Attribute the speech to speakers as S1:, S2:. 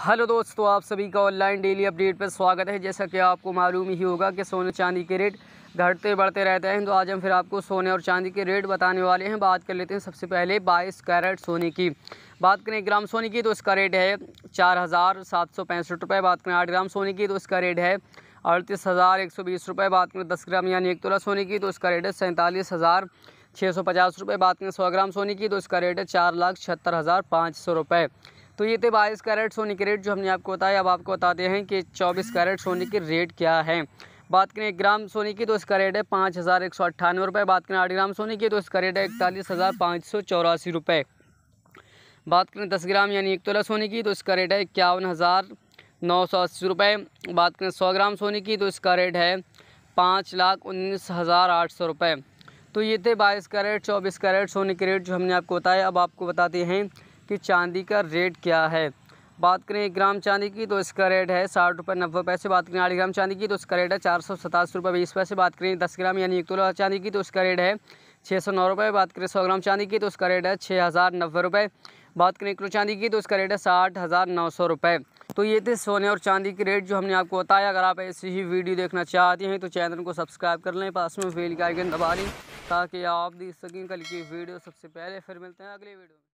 S1: hello दोस्तों आप सभी का ऑनलाइन डेली अपडेट पर स्वागत है जैसा कि आपको मालूम ही होगा कि सोने चांदी के रेट घटते बढ़ते रहते हैं तो आज हम फिर आपको सोने और चांदी के रेट बताने वाले हैं बात कर लेते हैं सबसे पहले 22 कैरेट सोने की बात करें ग्राम सोने की तो इसका रेट है चार हज़ार सात सौ पैंसठ रुपये बात करें आठ ग्राम सोने की तो इसका रेट है अड़तीस हज़ार एक सौ बीस रुपये बात करें दस ग्राम यानी एक तोला सोने की तो इसका रेट है सैंतालीस हज़ार छः सौ पचास रुपये बात करें सौ ग्राम सोने की तो इसका रेट है चार लाख छहत्तर हज़ार पाँच सौ रुपये तो ये थे बाईस कैरेट सोने के रेट जो हमने आपको बताया अब आपको बताते हैं कि चौबीस कैरेट सोने के रेट क्या है बात करें एक ग्राम सोने की तो इसका रेट है पाँच हज़ार एक सौ अट्ठानवे रुपये बात करें आठ ग्राम सोने की तो इसका रेट है इकतालीस हज़ार पाँच सौ चौरासी रुपये बात करें दस ग्राम यानी एक तोला सोने की तो इसका रेट है इक्यावन हज़ार नौ सौ अस्सी रुपये बात करें सौ ग्राम सोने की तो इसका रेट है पाँच लाख उन्नीस हज़ार आठ सौ रुपये तो ये थे बाईस कैरेट चौबीस कैरेट सोने के रेट जो हमने आपको बताया अब आपको बताते हैं कि चांदी का रेट क्या है बात करें एक ग्राम चांदी की तो इसका रेट है साठ रुपये नब्बे पैसे बात करें आठ ग्राम चांदी की तो उसका रेट है चार सौ सतासी रुपये बीस पैसे बात करें दस ग्राम यानी एक तोला चांदी की तो उसका रेट है छः सौ नौ रुपये बात करें सौ ग्राम चांदी की तो उसका रेट है छः हज़ार नब्बे रुपये बात करें किलो चांदी की तो उसका रेट है साठ हज़ार नौ सौ रुपये तो ये थे सोने और चांदी के रेट जो हमने आपको बताया अगर आप ऐसी ही वीडियो देखना चाहते हैं तो चैनल को सब्सक्राइब कर लें पास में बेल का आइकन दबा लें ताकि आप देख सकें कल की वीडियो सबसे पहले फिर मिलते हैं अगले वीडियो में